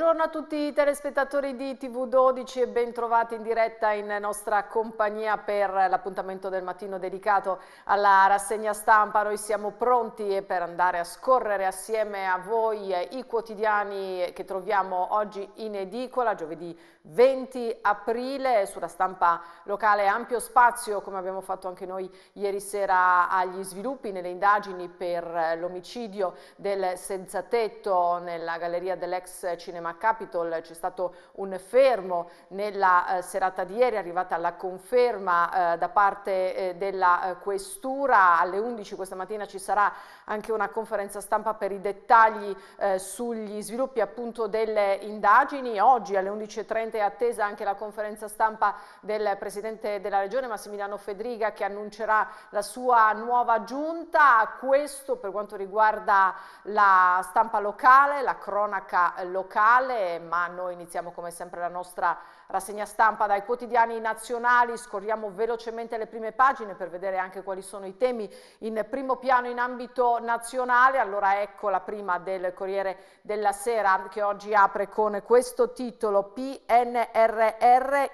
Buongiorno a tutti i telespettatori di TV12 e bentrovati in diretta in nostra compagnia per l'appuntamento del mattino dedicato alla rassegna stampa. Noi siamo pronti per andare a scorrere assieme a voi i quotidiani che troviamo oggi in edicola, giovedì 20 aprile. Sulla stampa locale ampio spazio, come abbiamo fatto anche noi ieri sera, agli sviluppi nelle indagini per l'omicidio del senzatetto nella galleria dell'ex cinema a Capitol c'è stato un fermo nella eh, serata di ieri, è arrivata la conferma eh, da parte eh, della eh, questura, alle 11 questa mattina ci sarà anche una conferenza stampa per i dettagli eh, sugli sviluppi appunto delle indagini, oggi alle 11.30 è attesa anche la conferenza stampa del Presidente della Regione Massimiliano Fedriga che annuncerà la sua nuova giunta, questo per quanto riguarda la stampa locale, la cronaca locale, generale, ma noi iniziamo come sempre la nostra rassegna stampa dai quotidiani nazionali, scorriamo velocemente le prime pagine per vedere anche quali sono i temi in primo piano in ambito nazionale, allora ecco la prima del Corriere della Sera che oggi apre con questo titolo PNRR,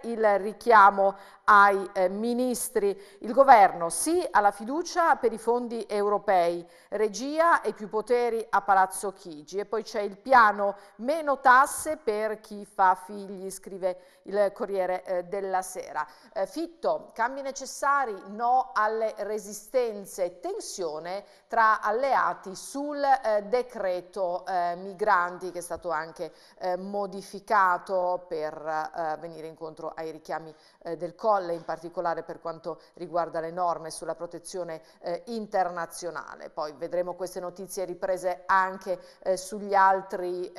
il richiamo ai eh, ministri. Il governo sì alla fiducia per i fondi europei, regia e più poteri a Palazzo Chigi e poi c'è il piano meno tasse per chi fa figli, scrive il Corriere eh, della Sera. Eh, Fitto, cambi necessari, no alle resistenze, tensione tra alleati sul eh, decreto eh, migranti che è stato anche eh, modificato per eh, venire incontro ai richiami del Colle, in particolare per quanto riguarda le norme sulla protezione internazionale. Poi vedremo queste notizie riprese anche sugli altri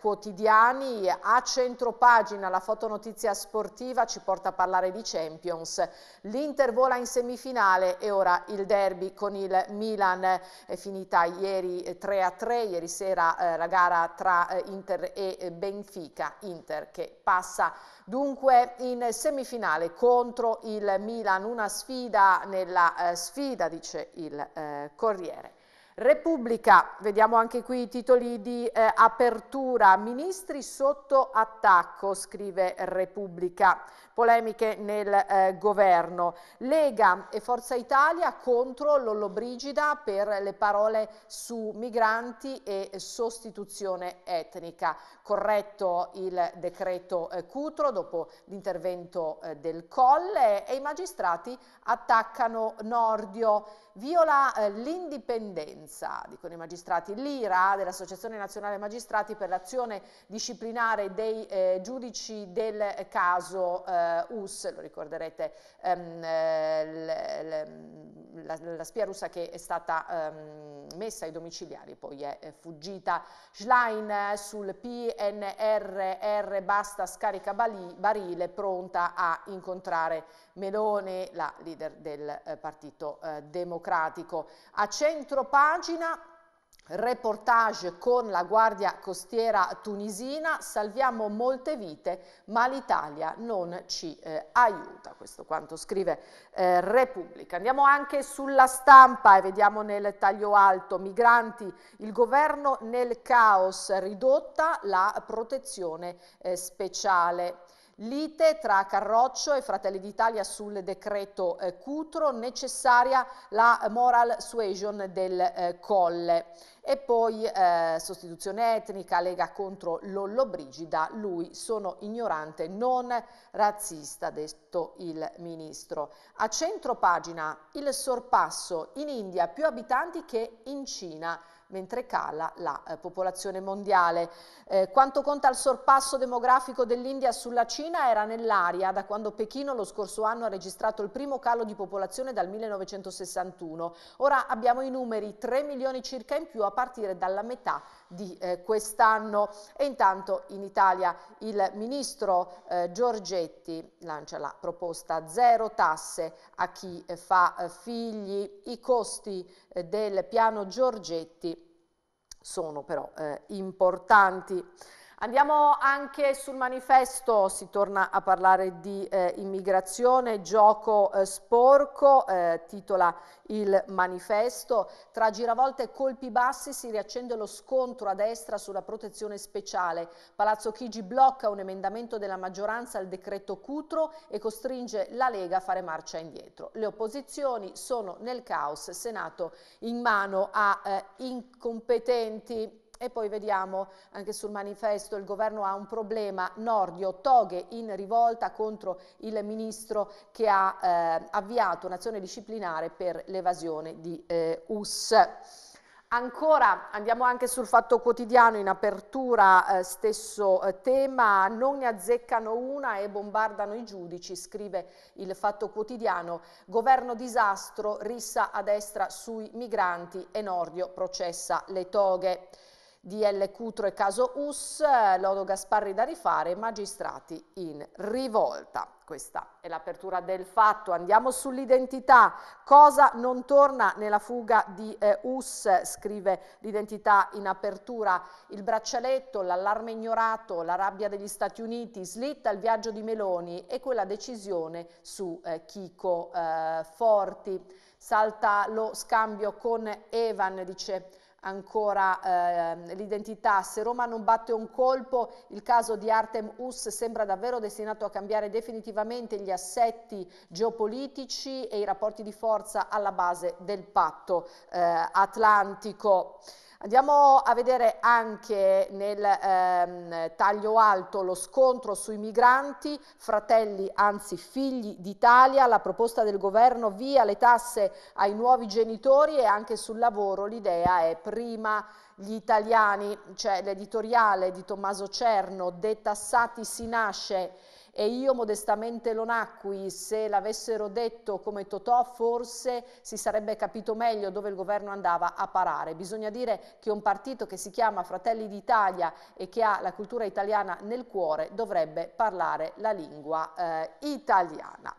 quotidiani. A centro pagina la foto notizia sportiva ci porta a parlare di Champions. L'Inter vola in semifinale e ora il derby con il Milan è finita ieri 3-3, ieri sera eh, la gara tra eh, Inter e Benfica, Inter che passa dunque in semifinale contro il Milan, una sfida nella eh, sfida dice il eh, Corriere. Repubblica, vediamo anche qui i titoli di eh, apertura, ministri sotto attacco, scrive Repubblica, polemiche nel eh, governo, Lega e Forza Italia contro Lollobrigida per le parole su migranti e sostituzione etnica, corretto il decreto eh, Cutro dopo l'intervento eh, del Colle e i magistrati attaccano Nordio viola eh, l'indipendenza, dicono i magistrati, l'IRA dell'Associazione Nazionale Magistrati per l'azione disciplinare dei eh, giudici del caso eh, US, lo ricorderete, ehm, eh, la, la, spia russa che è stata ehm, messa ai domiciliari, poi è fuggita. Schlein eh, sul PNRR basta scarica bali, barile pronta a incontrare Melone, la leader del eh, Partito Democratico democratico. A centro pagina reportage con la Guardia Costiera tunisina, salviamo molte vite ma l'Italia non ci eh, aiuta, questo quanto scrive eh, Repubblica. Andiamo anche sulla stampa e vediamo nel taglio alto, migranti, il governo nel caos, ridotta la protezione eh, speciale. Lite tra Carroccio e Fratelli d'Italia sul decreto eh, Cutro, necessaria la moral suasion del eh, Colle. E poi eh, sostituzione etnica, Lega contro Lollobrigida, lui sono ignorante, non razzista, detto il ministro. A centro pagina il sorpasso in India più abitanti che in Cina mentre cala la eh, popolazione mondiale. Eh, quanto conta il sorpasso demografico dell'India sulla Cina era nell'aria da quando Pechino lo scorso anno ha registrato il primo calo di popolazione dal 1961. Ora abbiamo i numeri, 3 milioni circa in più a partire dalla metà di eh, quest'anno e intanto in Italia il ministro eh, Giorgetti lancia la proposta zero tasse a chi eh, fa eh, figli, i costi eh, del piano Giorgetti sono però eh, importanti. Andiamo anche sul manifesto, si torna a parlare di eh, immigrazione, gioco eh, sporco, eh, titola il manifesto. Tra giravolte e colpi bassi si riaccende lo scontro a destra sulla protezione speciale. Palazzo Chigi blocca un emendamento della maggioranza al decreto Cutro e costringe la Lega a fare marcia indietro. Le opposizioni sono nel caos, Senato in mano a eh, incompetenti e poi vediamo anche sul manifesto il governo ha un problema, Nordio, toghe in rivolta contro il ministro che ha eh, avviato un'azione disciplinare per l'evasione di eh, US. Ancora andiamo anche sul fatto quotidiano in apertura, eh, stesso eh, tema, non ne azzeccano una e bombardano i giudici, scrive il fatto quotidiano, governo disastro, rissa a destra sui migranti e Nordio processa le toghe. DL Cutro e caso US, Lodo Gasparri da rifare, magistrati in rivolta. Questa è l'apertura del fatto. Andiamo sull'identità. Cosa non torna nella fuga di eh, US? Scrive l'identità in apertura. Il braccialetto, l'allarme ignorato, la rabbia degli Stati Uniti, slitta il viaggio di Meloni e quella decisione su eh, Chico eh, Forti. Salta lo scambio con Evan, dice ancora eh, l'identità. Se Roma non batte un colpo, il caso di Artem Us sembra davvero destinato a cambiare definitivamente gli assetti geopolitici e i rapporti di forza alla base del patto eh, atlantico. Andiamo a vedere anche nel ehm, taglio alto lo scontro sui migranti, fratelli anzi figli d'Italia, la proposta del governo via le tasse ai nuovi genitori e anche sul lavoro l'idea è prima gli italiani, cioè l'editoriale di Tommaso Cerno, detassati si nasce e io modestamente lo nacqui, se l'avessero detto come Totò forse si sarebbe capito meglio dove il governo andava a parare. Bisogna dire che un partito che si chiama Fratelli d'Italia e che ha la cultura italiana nel cuore dovrebbe parlare la lingua eh, italiana.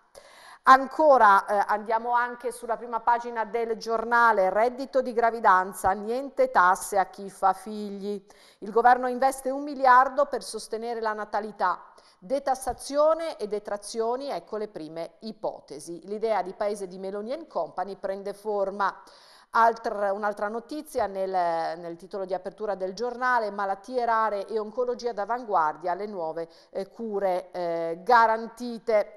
Ancora eh, andiamo anche sulla prima pagina del giornale, reddito di gravidanza, niente tasse a chi fa figli. Il governo investe un miliardo per sostenere la natalità, Detassazione e detrazioni, ecco le prime ipotesi. L'idea di paese di Meloni Company prende forma. Altra, un'altra notizia nel, nel, titolo di apertura del giornale, malattie rare e oncologia d'avanguardia, le nuove eh, cure eh, garantite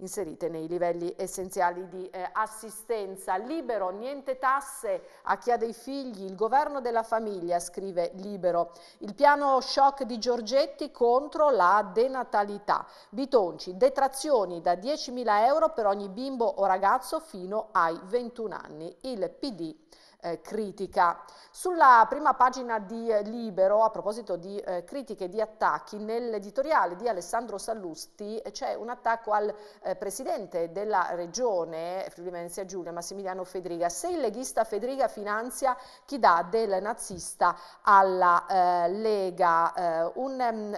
inserite nei livelli essenziali di eh, assistenza. Libero, niente tasse a chi ha dei figli, il governo della famiglia, scrive Libero. Il piano shock di Giorgetti contro la denatalità. Bitonci, detrazioni da 10.000 euro per ogni bimbo o ragazzo fino ai 21 anni. Il PD eh, critica. Sulla prima pagina di eh, Libero, a proposito di eh, critiche e di attacchi, nell'editoriale di Alessandro Sallusti eh, c'è un attacco al eh, presidente della regione Friuli Venezia Giulia, Massimiliano Federica. Se il leghista Federica finanzia chi dà del nazista alla eh, Lega, un, mm,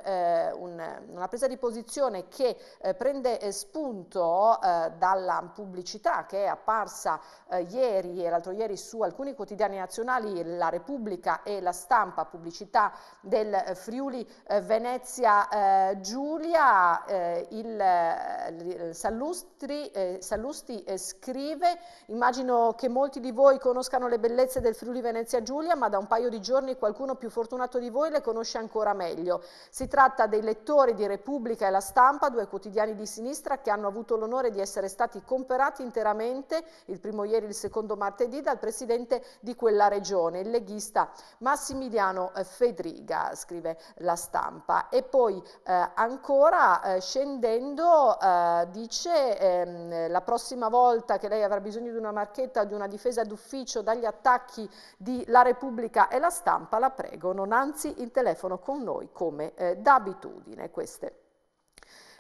un, una presa di posizione che prende spunto dalla pubblicità che è apparsa ieri e l'altro ieri su alcuni televisioni, quotidiani nazionali, La Repubblica e La Stampa, pubblicità del eh, Friuli eh, Venezia eh, Giulia, il Sallustri, Sallusti scrive, immagino che molti di voi conoscano le bellezze del Friuli Venezia Giulia, ma da un paio di giorni qualcuno più fortunato di voi le conosce ancora meglio. Si tratta dei lettori di Repubblica e La Stampa, due quotidiani di sinistra che hanno avuto l'onore di essere stati comperati interamente, il primo ieri, il secondo martedì, dal presidente di quella regione, il leghista Massimiliano eh, Fedriga, scrive la stampa. E poi eh, ancora eh, scendendo eh, dice ehm, la prossima volta che lei avrà bisogno di una marchetta, di una difesa d'ufficio dagli attacchi di La Repubblica e la stampa, la prego, non anzi in telefono con noi come eh, d'abitudine. Queste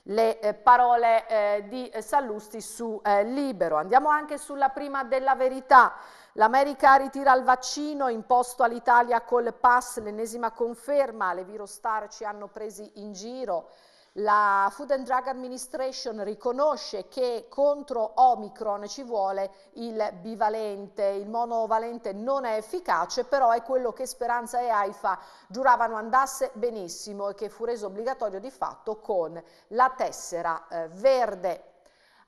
le eh, parole eh, di Sallusti su eh, Libero. Andiamo anche sulla prima della verità. L'America ritira il vaccino imposto all'Italia col pass, l'ennesima conferma, le virostar ci hanno presi in giro. La Food and Drug Administration riconosce che contro Omicron ci vuole il bivalente, il monovalente non è efficace, però è quello che Speranza e AIFA giuravano andasse benissimo e che fu reso obbligatorio di fatto con la tessera eh, verde.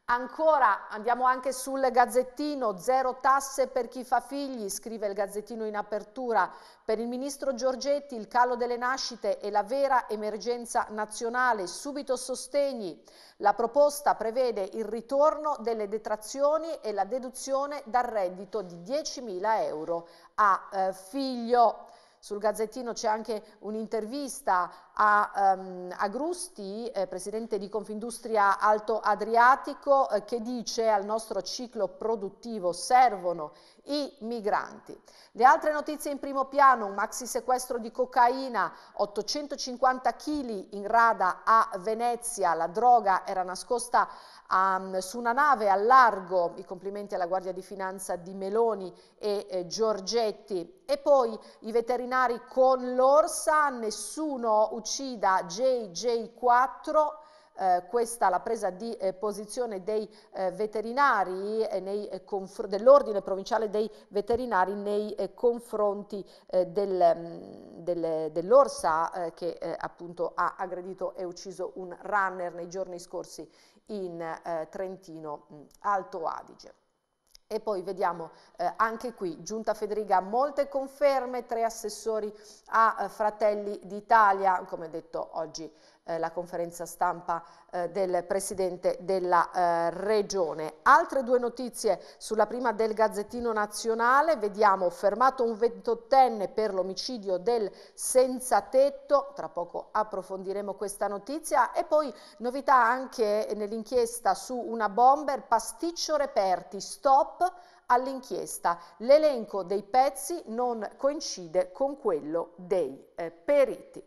Ancora andiamo anche sul gazzettino, zero tasse per chi fa figli, scrive il gazzettino in apertura. Per il ministro Giorgetti il calo delle nascite è la vera emergenza nazionale, subito sostegni. La proposta prevede il ritorno delle detrazioni e la deduzione dal reddito di 10.000 euro a eh, figlio. Sul Gazzettino c'è anche un'intervista a, um, Agrusti, eh, presidente di Confindustria Alto Adriatico, eh, che dice al nostro ciclo produttivo servono i migranti. Le altre notizie in primo piano, un maxi sequestro di cocaina, 850 kg in rada a Venezia, la droga era nascosta um, su una nave a largo, i complimenti alla Guardia di Finanza di Meloni e eh, Giorgetti. E poi i veterinari con l'orsa, nessuno utilizza uccida JJ4 eh, questa la presa di eh, posizione dei eh, veterinari eh, eh, dell'ordine provinciale dei veterinari nei eh, confronti del, mm, del, dell'orsa che appunto ha aggredito e ucciso un runner nei giorni scorsi in Trentino mh, mm, Alto Adige. E poi vediamo eh, anche qui Giunta Federica molte conferme, tre assessori a eh, Fratelli d'Italia, come detto oggi eh, la conferenza stampa eh, del Presidente della eh, Regione. Altre due notizie sulla prima del Gazzettino Nazionale, vediamo fermato un ventottenne per l'omicidio del senza tetto, tra poco approfondiremo questa notizia e poi novità anche nell'inchiesta su una bomber, pasticcio reperti, stop all'inchiesta. L'elenco dei pezzi non coincide con quello dei eh, periti.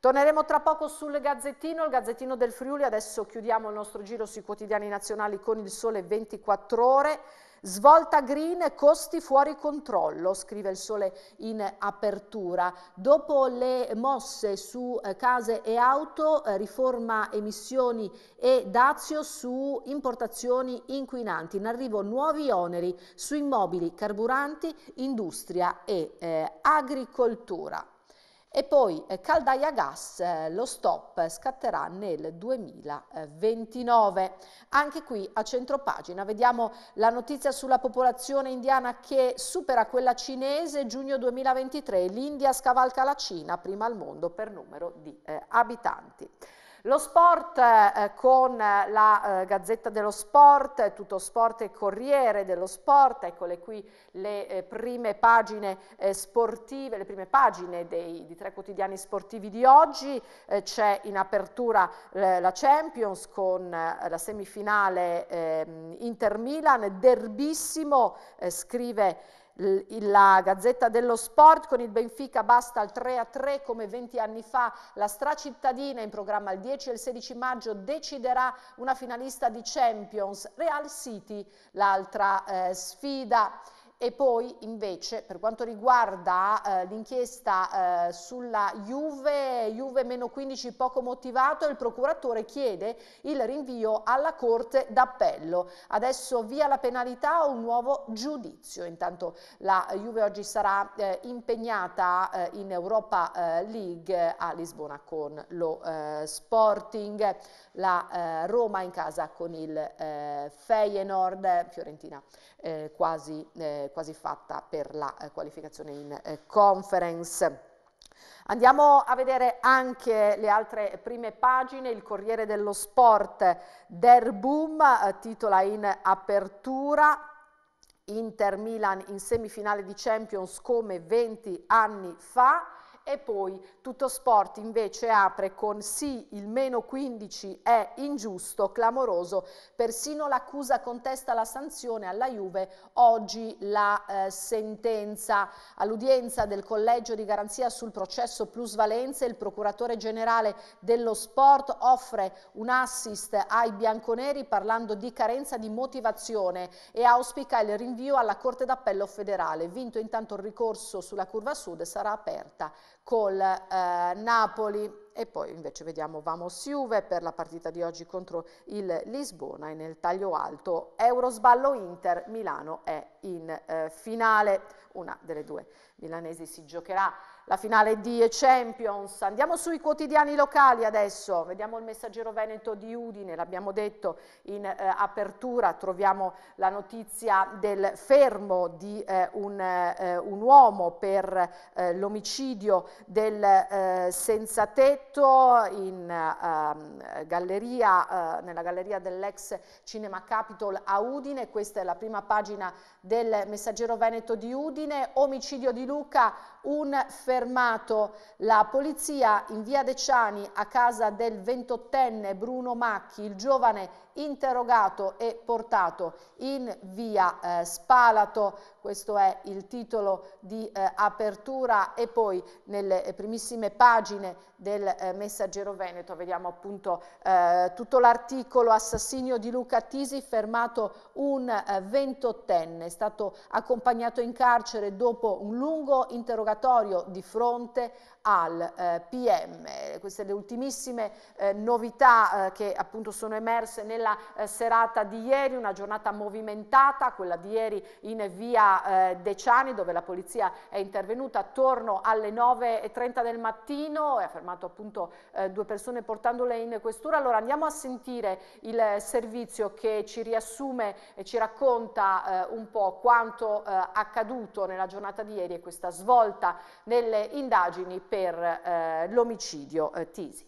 Torneremo tra poco sul Gazzettino, il Gazzettino del Friuli, adesso chiudiamo il nostro giro sui quotidiani nazionali con il sole 24 ore. Svolta green, costi fuori controllo, scrive il Sole in apertura. Dopo le mosse su eh, case e auto, eh, riforma emissioni e dazio su importazioni inquinanti. In arrivo nuovi oneri su immobili, carburanti, industria e eh, agricoltura. E poi eh, caldaia gas, eh, lo stop scatterà nel 2029. Anche qui a centropagina vediamo la notizia sulla popolazione indiana che supera quella cinese giugno 2023. L'India scavalca la Cina, prima al mondo per numero di eh, abitanti. Lo sport eh, con la eh, Gazzetta dello Sport, tutto sport e Corriere dello Sport, eccole qui le eh, prime pagine eh, sportive, le prime pagine dei, di tre quotidiani sportivi di oggi, eh, c'è in apertura eh, la Champions con la semifinale ehm, Inter-Milan, derbissimo, scrive la Gazzetta dello Sport con il Benfica basta al 3 a 3 come 20 anni fa la stracittadina in programma il 10 e il 16 maggio deciderà una finalista di Champions Real City l'altra eh, sfida e poi invece per quanto riguarda eh, l'inchiesta eh, sulla Juve, Juve meno 15 poco motivato, il procuratore chiede il rinvio alla Corte d'Appello. Adesso via la penalità o un nuovo giudizio. Intanto la Juve oggi sarà eh, impegnata eh, in Europa eh, League a Lisbona con lo eh, Sporting, la Roma in casa con il Feyenoord, Fiorentina quasi quasi fatta per la eh, qualificazione in eh, conference. Andiamo a vedere anche le altre prime pagine, il Corriere dello Sport Der Boom eh, titola in apertura Inter Milan in semifinale di Champions come 20 anni fa e poi tutto sport invece apre con sì il meno 15 è ingiusto, clamoroso, persino l'accusa contesta la sanzione alla Juve, oggi la eh, sentenza all'udienza del collegio di garanzia sul processo plusvalenze il procuratore generale dello sport offre un assist ai bianconeri parlando di carenza di motivazione e auspica il rinvio alla Corte d'Appello federale. Vinto intanto il ricorso sulla curva sud sarà aperta col eh, Napoli e poi invece vediamo Vamos Juve per la partita di oggi contro il Lisbona e nel taglio alto Eurosballo Inter Milano è in eh, finale. Una delle due milanesi si giocherà la finale di Champions. Andiamo sui quotidiani locali adesso, vediamo il messaggero Veneto di Udine, l'abbiamo detto in eh, apertura, troviamo la notizia del fermo di eh, un, eh, un, uomo per eh, l'omicidio del eh, senza tetto in, ehm, galleria, eh, nella galleria dell'ex Cinema Capitol a Udine, questa è la prima pagina del Messaggero Veneto di Udine, omicidio di Luca, un fermato. La polizia in via Deciani a casa del ventottenne Bruno Macchi, il giovane interrogato e portato in via eh, Spalato, questo è il titolo di eh, apertura e poi nelle eh, primissime pagine del eh, Messaggero Veneto vediamo appunto eh, tutto l'articolo assassinio di Luca Tisi fermato un eh, ventottenne, è stato accompagnato in carcere dopo un lungo interrogatorio di fronte al PM. Queste le ultimissime novità che appunto sono emerse nella della eh, serata di ieri, una giornata movimentata, quella di ieri in via eh, Deciani dove la polizia è intervenuta attorno alle 9.30 del mattino e ha fermato appunto eh, due persone portandole in questura. Allora andiamo a sentire il servizio che ci riassume e ci racconta eh, un po' quanto eh, accaduto nella giornata di ieri e questa svolta nelle indagini per eh, l'omicidio Tisi.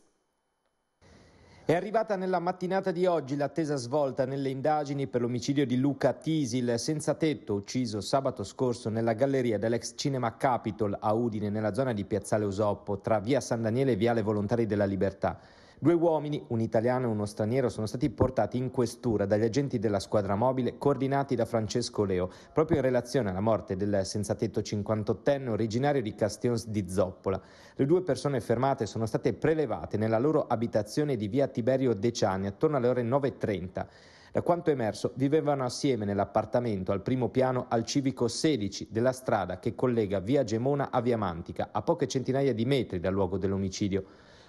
È arrivata nella mattinata di oggi l'attesa svolta nelle indagini per l'omicidio di Luca Tisil, senza tetto, ucciso sabato scorso nella galleria dell'ex Cinema Capitol a Udine, nella zona di Piazzale Usoppo, tra via San Daniele e viale Volontari della Libertà. Due uomini, un italiano e uno straniero, sono stati portati in questura dagli agenti della squadra mobile coordinati da Francesco Leo, proprio in relazione alla morte del senzatetto 58enne originario di Castions di Zoppola. Le due persone fermate sono state prelevate nella loro abitazione di via Tiberio Deciani attorno alle ore 9.30. Da quanto emerso, vivevano assieme nell'appartamento al primo piano al civico 16 della strada che collega via Gemona a via Mantica, a poche centinaia di metri dal luogo dell'omicidio.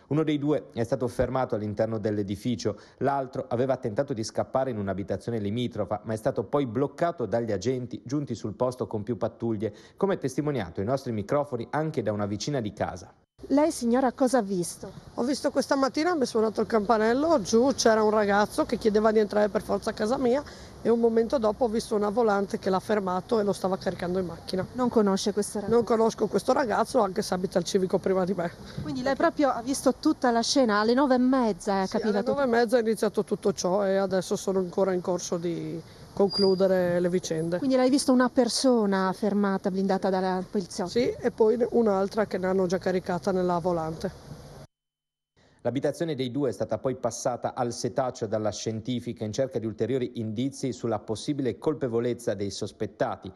Uno dei due è stato fermato all'interno dell'edificio, l'altro aveva tentato di scappare in un'abitazione limitrofa, ma è stato poi bloccato dagli agenti giunti sul posto con più pattuglie, come testimoniato ai nostri microfoni anche da una vicina di casa. Lei signora cosa ha visto? Ho visto questa mattina, mi è suonato il campanello, giù c'era un ragazzo che chiedeva di entrare per forza a casa mia e un momento dopo ho visto una volante che l'ha fermato e lo stava caricando in macchina. Non conosce questo ragazzo? Non conosco questo ragazzo anche se abita al civico prima di me. Quindi lei proprio ha visto tutta la scena alle nove e mezza, eh, sì, Alle nove e mezza è iniziato tutto ciò e adesso sono ancora in corso di concludere le vicende. Quindi l'hai visto una persona fermata, blindata dalla poliziotto? Sì, e poi un'altra che ne hanno già caricata nella volante. L'abitazione dei due è stata poi passata al setaccio dalla scientifica in cerca di ulteriori indizi sulla possibile colpevolezza dei sospettati,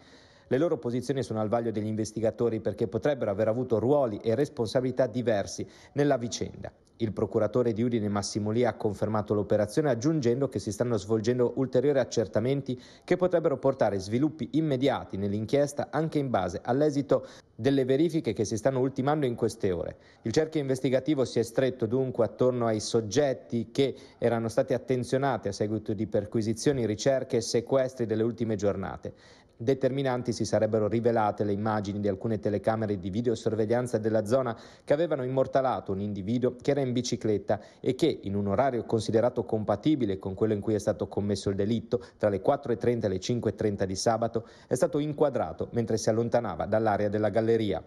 le loro posizioni sono al vaglio degli investigatori perché potrebbero aver avuto ruoli e responsabilità diversi nella vicenda. Il procuratore di Udine Massimo Lia ha confermato l'operazione aggiungendo che si stanno svolgendo ulteriori accertamenti che potrebbero portare sviluppi immediati nell'inchiesta anche in base all'esito delle verifiche che si stanno ultimando in queste ore. Il cerchio investigativo si è stretto dunque attorno ai soggetti che erano stati attenzionati a seguito di perquisizioni, ricerche e sequestri delle ultime giornate. Determinanti si sarebbero rivelate le immagini di alcune telecamere di videosorveglianza della zona che avevano immortalato un individuo che era in bicicletta e che, in un orario considerato compatibile con quello in cui è stato commesso il delitto, tra le 4.30 e le 5.30 di sabato, è stato inquadrato mentre si allontanava dall'area della galleria.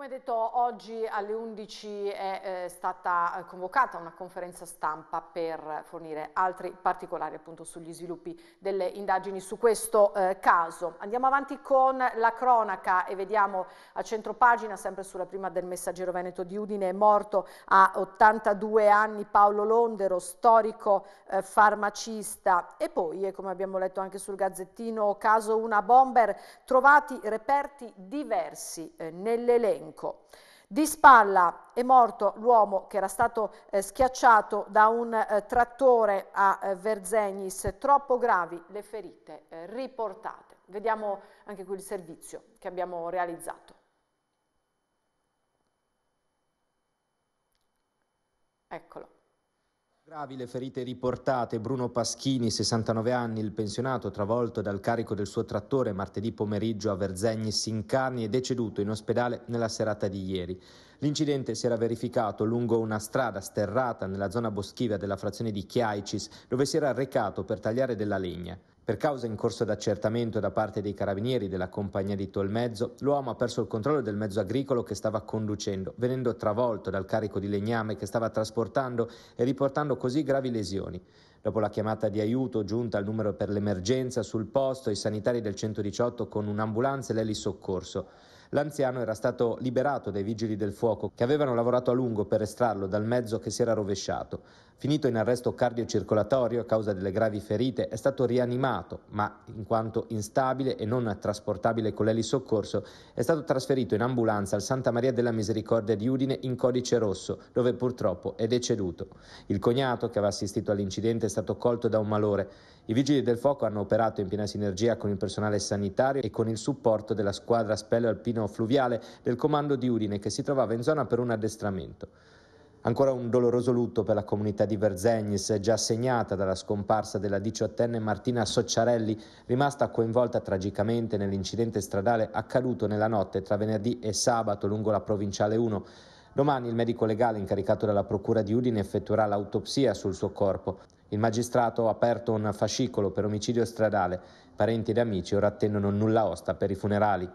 Come detto, oggi alle 11 è eh, stata eh, convocata una conferenza stampa per fornire altri particolari appunto sugli sviluppi delle indagini su questo eh, caso. Andiamo avanti con la cronaca e vediamo a centro pagina, sempre sulla prima del messaggero Veneto di Udine, è morto a 82 anni Paolo Londero, storico eh, farmacista. E poi, e eh, come abbiamo letto anche sul Gazzettino, caso una bomber, trovati reperti diversi eh, nelle leghe elenco. Di spalla è morto l'uomo che era stato eh, schiacciato da un eh, trattore a eh, Verzegnis, troppo gravi le ferite eh, riportate. Vediamo anche qui il servizio che abbiamo realizzato. Eccolo. Gravi le ferite riportate, Bruno Paschini, 69 anni, il pensionato travolto dal carico del suo trattore martedì pomeriggio a Verzegni Sincarni è deceduto in ospedale nella serata di ieri. L'incidente si era verificato lungo una strada sterrata nella zona boschiva della frazione di Chiaicis, dove si era recato per tagliare della legna. Per causa in corso d'accertamento da parte dei carabinieri della compagnia di Tolmezzo, l'uomo ha perso il controllo del mezzo agricolo che stava conducendo, venendo travolto dal carico di legname che stava trasportando e riportando così gravi lesioni. Dopo la chiamata di aiuto giunta al numero per l'emergenza sul posto, i sanitari del 118 con un'ambulanza e l'elisoccorso. L'anziano era stato liberato dai vigili del fuoco che avevano lavorato a lungo per estrarlo dal mezzo che si era rovesciato. Finito in arresto cardiocircolatorio a causa delle gravi ferite, è stato rianimato, ma in quanto instabile e non trasportabile con l'eli è stato trasferito in ambulanza al Santa Maria della Misericordia di Udine in codice rosso, dove purtroppo è deceduto. Il cognato che aveva assistito all'incidente è stato colto da un malore. I vigili del fuoco hanno operato in piena sinergia con il personale sanitario e con il supporto della squadra spello alpino fluviale del comando di Udine che si trovava in zona per un addestramento. Ancora un doloroso lutto per la comunità di Verzegnis, già segnata dalla scomparsa della diciottenne Martina Socciarelli, rimasta coinvolta tragicamente nell'incidente stradale accaduto nella notte tra venerdì e sabato lungo la provinciale 1. Domani il medico legale incaricato dalla Procura di Udine effettuerà l'autopsia sul suo corpo. Il magistrato ha aperto un fascicolo per omicidio stradale. Parenti ed amici ora attendono nulla osta per i funerali.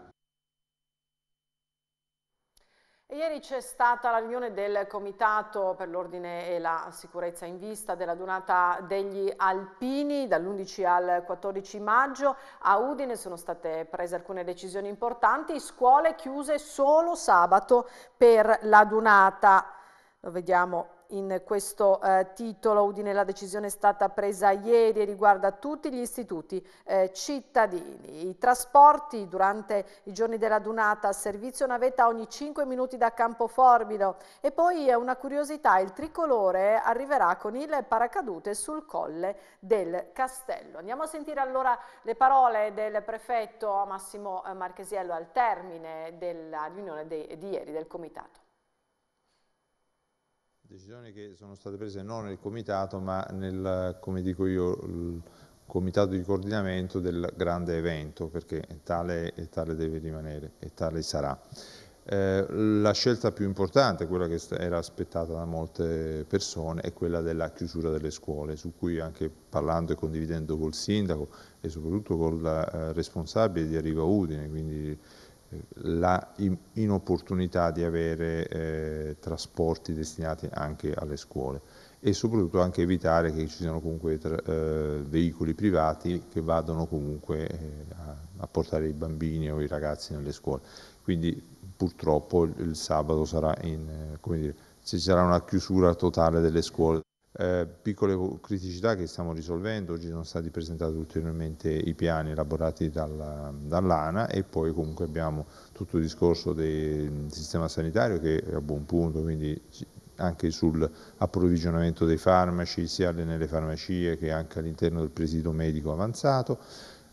ieri c'è stata la riunione del Comitato per l'Ordine e la Sicurezza in vista della donata degli Alpini dall'11 al 14 maggio. A Udine sono state prese alcune decisioni importanti, scuole chiuse solo sabato per la donata. Lo vediamo in questo eh, titolo Udine la decisione è stata presa ieri e riguarda tutti gli istituti eh, cittadini. I trasporti durante i giorni della Dunata, servizio navetta ogni 5 minuti da Campo Campoforbido e poi è eh, una curiosità, il tricolore arriverà con il paracadute sul colle del castello. Andiamo a sentire allora le parole del prefetto Massimo eh, Marchesiello al termine della riunione di, di ieri del comitato decisioni che sono state prese non nel comitato ma nel, come dico io, il comitato di coordinamento del grande evento perché tale e tale deve rimanere e tale sarà. Eh, la scelta più importante, quella che era aspettata da molte persone, è quella della chiusura delle scuole, su cui anche parlando e condividendo col sindaco e soprattutto col eh, responsabile di Arriva Udine, quindi la inopportunità di avere eh, trasporti destinati anche alle scuole e soprattutto anche evitare che ci siano comunque eh, veicoli privati che vadano comunque eh, a portare i bambini o i ragazzi nelle scuole. Quindi purtroppo il, il sabato sarà in, eh, come dire, ci sarà una chiusura totale delle scuole. Eh, piccole criticità che stiamo risolvendo, oggi sono stati presentati ulteriormente i piani elaborati dalla, dall'ANA e poi comunque abbiamo tutto il discorso del sistema sanitario che è a buon punto, quindi anche sull'approvvigionamento dei farmaci, sia nelle farmacie che anche all'interno del presidio medico avanzato.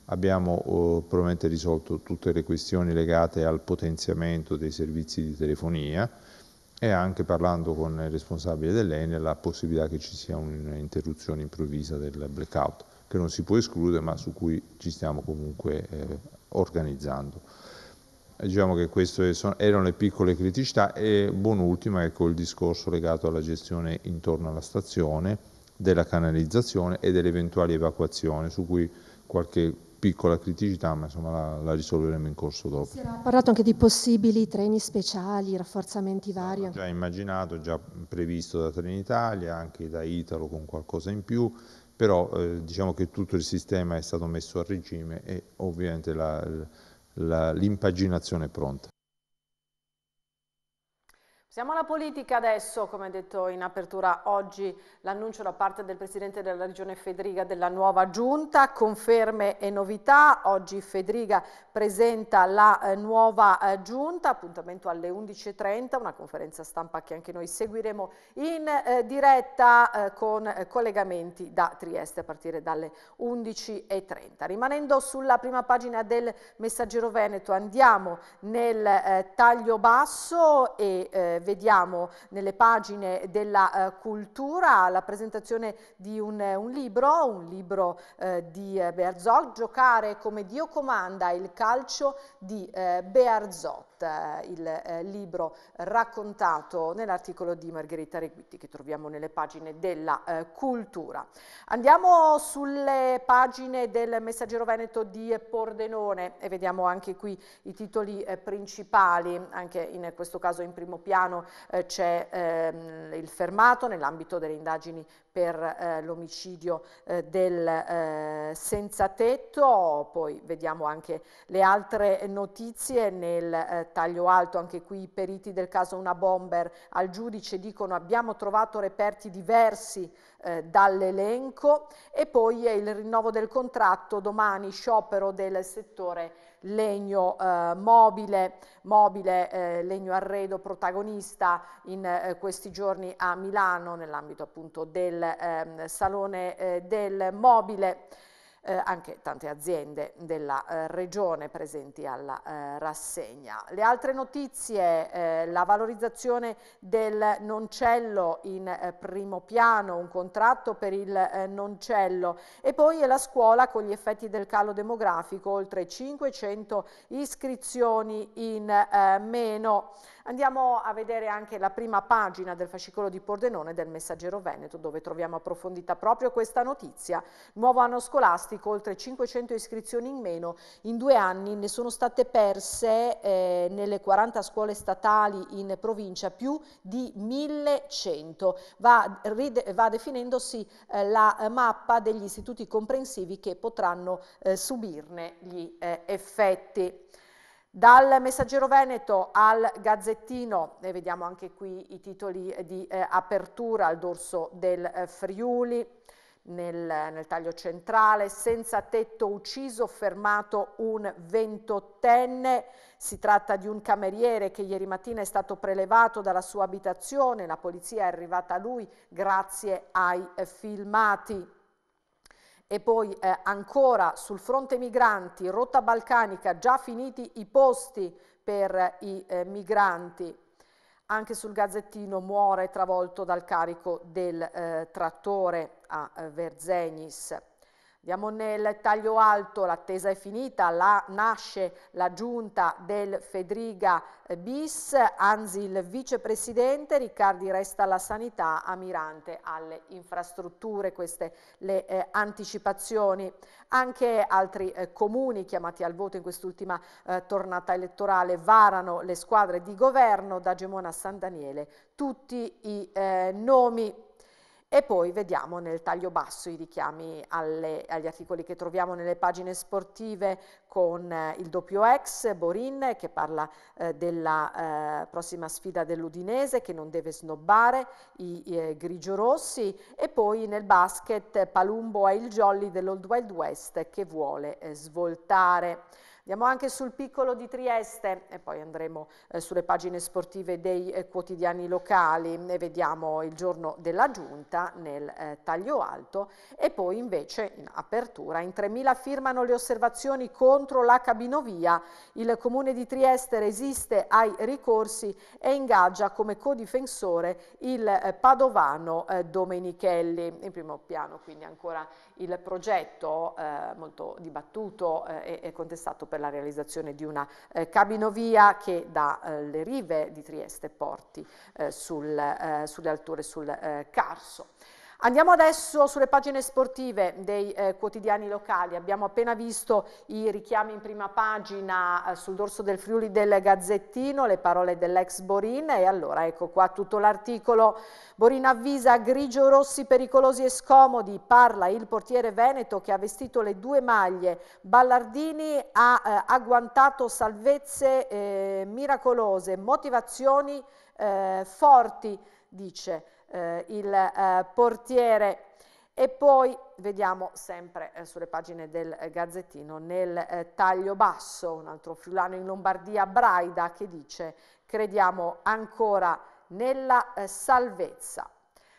Abbiamo eh, probabilmente risolto tutte le questioni legate al potenziamento dei servizi di telefonia, e anche parlando con il responsabile dell'ENEL la possibilità che ci sia un'interruzione improvvisa del blackout, che non si può escludere ma su cui ci stiamo comunque eh, organizzando. Diciamo che queste erano le piccole criticità e buon'ultima è col ecco, discorso legato alla gestione intorno alla stazione, della canalizzazione e dell'eventuale evacuazione, su cui qualche piccola criticità, ma insomma la, la, risolveremo in corso dopo. Si era parlato anche di possibili treni speciali, rafforzamenti vari. già immaginato, già previsto da Trenitalia, anche da Italo con qualcosa in più, però eh, diciamo che tutto il sistema è stato messo a regime e ovviamente l'impaginazione è pronta. Siamo alla politica adesso, come detto in apertura oggi l'annuncio da parte del Presidente della Regione Federica della nuova giunta, conferme e novità, oggi Federica presenta la eh, nuova eh, giunta, appuntamento alle 11.30, una conferenza stampa che anche noi seguiremo in eh, diretta eh, con eh, collegamenti da Trieste a partire dalle 11.30. Rimanendo sulla prima pagina del Messaggero Veneto andiamo nel eh, taglio basso e vediamo nelle pagine della eh, cultura la presentazione di un, eh, un libro, un libro eh, di eh, Bearzog, Giocare come Dio comanda il calcio di eh, Bearzog. Eh, il eh, libro raccontato nell'articolo di Margherita Reguitti che troviamo nelle pagine della eh, cultura. Andiamo sulle pagine del Messaggero Veneto di Pordenone e vediamo anche qui i titoli eh, principali, anche in questo caso in primo piano eh, c'è ehm, il fermato nell'ambito delle indagini per eh, l'omicidio eh, del eh, senza tetto, poi vediamo anche le altre notizie nel eh, taglio alto, anche qui i periti del caso Una Bomber al giudice dicono abbiamo trovato reperti diversi eh, dall'elenco e poi è il rinnovo del contratto, domani sciopero del settore legno eh, mobile, mobile eh, legno arredo protagonista in eh, questi giorni a Milano nell'ambito appunto del ehm, Salone eh, del Mobile eh, anche tante aziende della eh, regione presenti alla eh, rassegna. Le altre notizie, eh, la valorizzazione del noncello in eh, primo piano, un contratto per il eh, noncello e poi è la scuola con gli effetti del calo demografico, oltre 500 iscrizioni in meno. Andiamo a vedere anche la prima pagina del fascicolo di Pordenone del Messaggero Veneto dove troviamo approfondita proprio questa notizia. Nuovo anno scolastico, oltre 500 iscrizioni in meno, in due anni ne sono state perse eh, nelle 40 scuole statali in provincia più di 1100. Va, va definendosi eh, la mappa degli istituti comprensivi che potranno eh, subirne gli eh, effetti. Dal Messaggero Veneto al Gazzettino, e vediamo anche qui i titoli eh, di eh, apertura al dorso del eh, Friuli, nel, nel, taglio centrale, senza tetto ucciso, fermato un ventottenne, si tratta di un cameriere che ieri mattina è stato prelevato dalla sua abitazione, la polizia è arrivata a lui grazie ai eh, filmati. E poi eh, ancora sul fronte migranti, rotta balcanica, già finiti i posti per eh, i eh, migranti. Anche sul gazzettino muore travolto dal carico del eh, trattore a eh, Verzenis. Andiamo nel taglio alto, l'attesa è finita, la, nasce la giunta del Fedriga eh, bis, anzi il vicepresidente, Riccardi resta alla sanità, Amirante alle infrastrutture, queste le eh, anticipazioni. Anche altri eh, comuni chiamati al voto in quest'ultima eh, tornata elettorale varano le squadre di governo da Gemona a San Daniele, tutti i eh, nomi e poi vediamo nel taglio basso i richiami alle, agli articoli che troviamo nelle pagine sportive con eh, il doppio ex Borin che parla eh, della eh, prossima sfida dell'Udinese che non deve snobbare i, i eh, grigio e poi nel basket Palumbo è il jolly dell'Old Wild West che vuole eh, svoltare. Andiamo anche sul piccolo di Trieste e poi andremo eh, sulle pagine sportive dei eh, quotidiani locali e vediamo il giorno della giunta nel eh, taglio alto e poi invece in apertura in 3.000 firmano le osservazioni contro la cabinovia. Il comune di Trieste resiste ai ricorsi e ingaggia come codifensore il eh, padovano eh, Domenichelli. In primo piano quindi ancora il progetto eh, molto dibattuto eh, e contestato per la realizzazione di una eh, cabinovia che dalle eh, rive di Trieste porti eh, sul, eh, sulle alture sul Carso. Andiamo adesso sulle pagine sportive dei eh, quotidiani locali. Abbiamo appena visto i richiami in prima pagina eh, sul dorso del Friuli del Gazzettino, le parole dell'ex Borin e allora ecco qua tutto l'articolo. Borin avvisa grigio-rossi pericolosi e scomodi, parla il portiere Veneto che ha vestito le due maglie. Ballardini ha eh, agguantato salvezze eh, miracolose, motivazioni eh, forti, dice eh, il eh, portiere. E poi vediamo sempre eh, sulle pagine del eh, Gazzettino nel eh, taglio basso un altro friulano in Lombardia, Braida, che dice crediamo ancora nella eh, salvezza.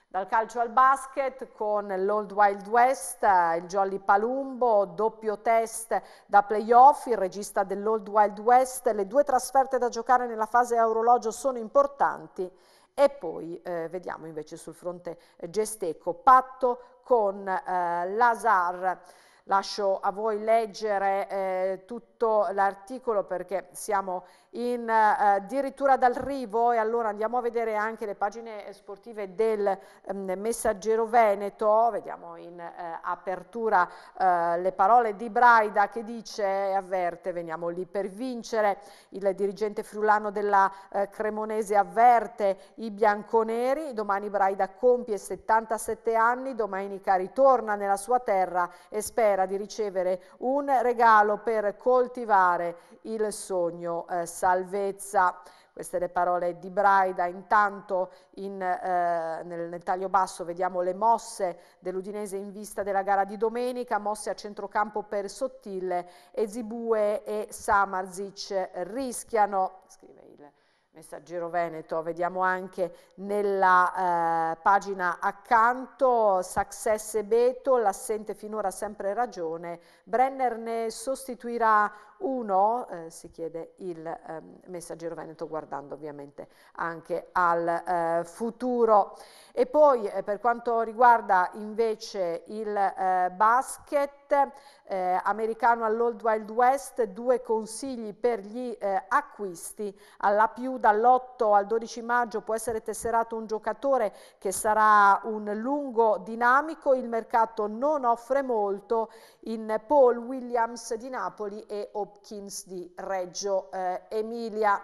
Dal calcio al basket con l'Old Wild West, il Jolly Palumbo, doppio test da playoff, il regista dell'Old Wild West, le due trasferte da giocare nella fase a orologio sono importanti e poi eh, vediamo invece sul fronte eh, gesteco, patto con eh, l'ASAR. Lascio a voi leggere eh, tutto l'articolo perché siamo in, eh, addirittura dal Rivo e allora andiamo a vedere anche le pagine sportive del ehm, Messaggero Veneto, vediamo in eh, apertura eh, le parole di Braida che dice e avverte veniamo lì per vincere, il dirigente friulano della eh, Cremonese avverte i bianconeri, domani Braida compie 77 anni, Domenica ritorna nella sua terra e spera di ricevere un regalo per coltivare il sogno eh, salvezza. Queste le parole di Braida. Intanto in, eh, nel, nel, taglio basso vediamo le mosse dell'Udinese in vista della gara di domenica, mosse a centrocampo per Sottile, Ezibue e Samarzic rischiano, scrive il Messaggero Veneto, vediamo anche nella eh, pagina accanto Success e Beto, l'assente finora sempre ragione, Brenner ne sostituirà uno eh, si chiede il eh, messaggero Veneto guardando ovviamente anche al eh, futuro. E poi eh, per quanto riguarda invece il eh, basket eh, americano all'Old Wild West, due consigli per gli acquisti. Alla più dall'8 al 12 maggio può essere tesserato un giocatore che sarà un lungo dinamico, il mercato non offre molto in Paul Williams di Napoli e Oviedo Hopkins di Reggio eh, Emilia.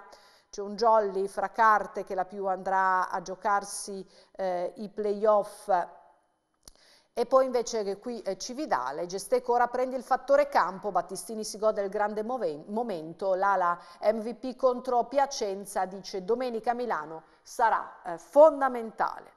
C'è un jolly fra carte che la più andrà a giocarsi eh, i playoff. E poi invece qui eh, Cividale, Gesteco ora prende il fattore campo, Battistini si gode del grande momento, l'ala MVP contro Piacenza dice domenica Milano sarà eh, fondamentale.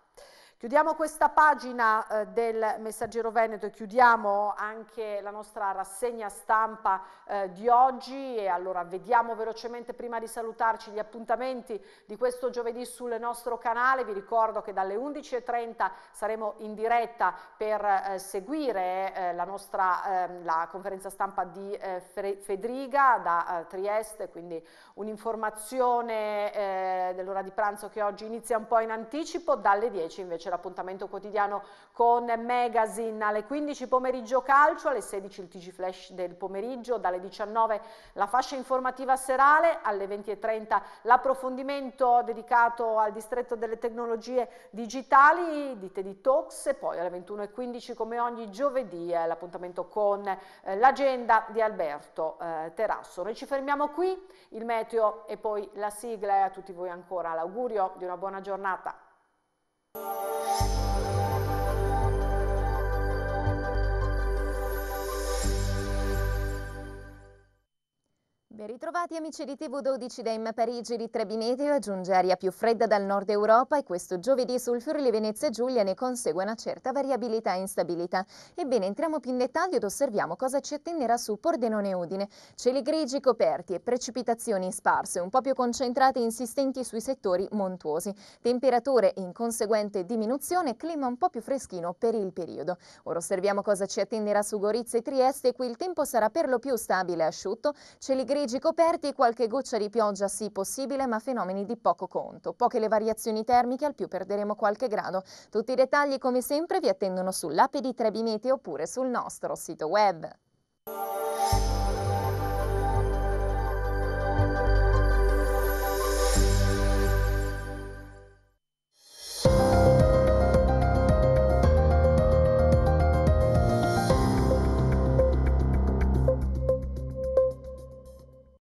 Chiudiamo questa pagina eh, del Messaggero Veneto e chiudiamo anche la nostra rassegna stampa eh, di oggi e allora vediamo velocemente prima di salutarci gli appuntamenti di questo giovedì sul nostro canale. Vi ricordo che dalle 11.30 saremo in diretta per eh, seguire eh, la nostra ehm, la conferenza stampa di eh, Fedriga da eh, Trieste, quindi un'informazione dell'ora di pranzo che oggi inizia un po' in anticipo, dalle 10 invece l'appuntamento quotidiano con Magazine alle 15 pomeriggio calcio, alle 16 il TG Flash del pomeriggio, dalle 19 la fascia informativa serale, alle 20.30 l'approfondimento dedicato al distretto delle tecnologie digitali, di di Talks e poi alle 21.15 come ogni giovedì l'appuntamento con eh, l'agenda di Alberto eh, Terasso. Noi ci fermiamo qui, il meteo e poi la sigla e a tutti voi ancora l'augurio di una buona giornata. Música Ben ritrovati amici di TV12 da Imma Parigi di Trebimeteo, aggiunge aria più fredda dal nord Europa e questo giovedì sul Friuli Venezia Giulia ne consegue una certa variabilità e instabilità. Ebbene, entriamo più in dettaglio ed osserviamo cosa ci attenderà su Pordenone Udine. Cieli grigi coperti e precipitazioni sparse, un po' più concentrate e insistenti sui settori montuosi. Temperature in conseguente diminuzione, clima un po' più freschino per il periodo. Ora osserviamo cosa ci attenderà su Gorizia e Trieste, qui il tempo sarà per lo più stabile e asciutto, cieli grigi Oggi coperti qualche goccia di pioggia sì possibile, ma fenomeni di poco conto. Poche le variazioni termiche, al più perderemo qualche grado. Tutti i dettagli come sempre vi attendono sull'app di Trebi oppure sul nostro sito web.